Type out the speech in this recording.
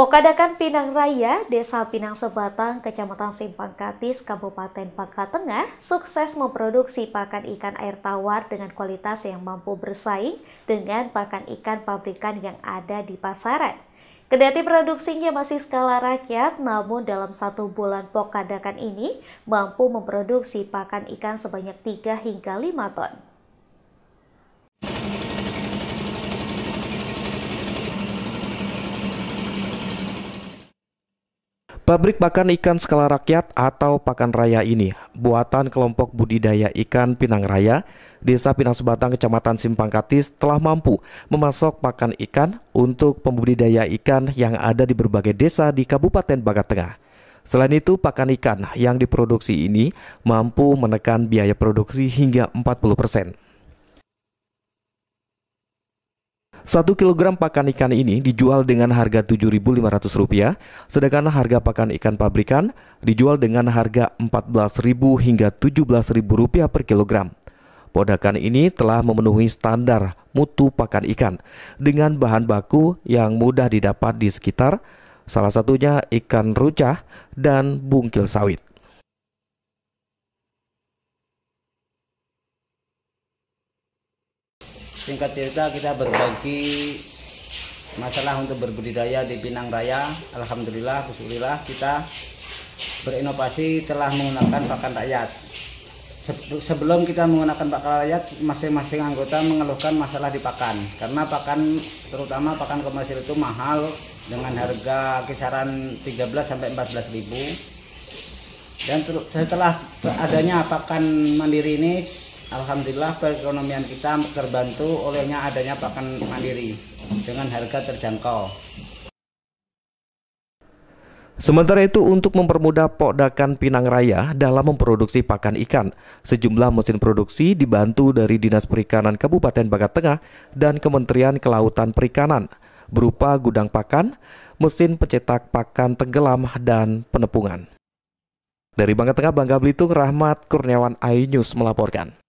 Pokadakan Pinang Raya, Desa Pinang Sebatang, Kecamatan Simpang Katis, Kabupaten Pangka Tengah, sukses memproduksi pakan ikan air tawar dengan kualitas yang mampu bersaing dengan pakan ikan pabrikan yang ada di pasaran. Kedati produksinya masih skala rakyat, namun dalam satu bulan Pokadakan ini mampu memproduksi pakan ikan sebanyak 3 hingga 5 ton. Pabrik pakan ikan skala rakyat atau pakan raya ini buatan kelompok budidaya ikan Pinang Raya, Desa Pinang Sebatang, Kecamatan Simpangkatis telah mampu memasok pakan ikan untuk pembudidaya ikan yang ada di berbagai desa di Kabupaten Bagat Tengah. Selain itu, pakan ikan yang diproduksi ini mampu menekan biaya produksi hingga 40 persen. 1 kg pakan ikan ini dijual dengan harga Rp7.500, sedangkan harga pakan ikan pabrikan dijual dengan harga Rp14.000 hingga Rp17.000 per kilogram. Podakan ini telah memenuhi standar mutu pakan ikan dengan bahan baku yang mudah didapat di sekitar, salah satunya ikan rucah dan bungkil sawit. singkat cerita kita berbagi masalah untuk berbudidaya di Pinang Raya Alhamdulillah Bismillah kita berinovasi telah menggunakan pakan rakyat sebelum kita menggunakan pakan rakyat masing-masing anggota mengeluhkan masalah di pakan karena pakan terutama pakan komersil itu mahal dengan harga kisaran 13 sampai 14 ribu dan setelah adanya pakan mandiri ini Alhamdulillah perekonomian kita terbantu olehnya adanya pakan mandiri dengan harga terjangkau. Sementara itu untuk mempermudah Pokdakan Pinang Raya dalam memproduksi pakan ikan, sejumlah mesin produksi dibantu dari Dinas Perikanan Kabupaten Bagat Tengah dan Kementerian Kelautan Perikanan berupa gudang pakan, mesin pencetak pakan tenggelam, dan penepungan. Dari Bangka Tengah, Bangka Belitung, Rahmat Kurniawan Ainus melaporkan.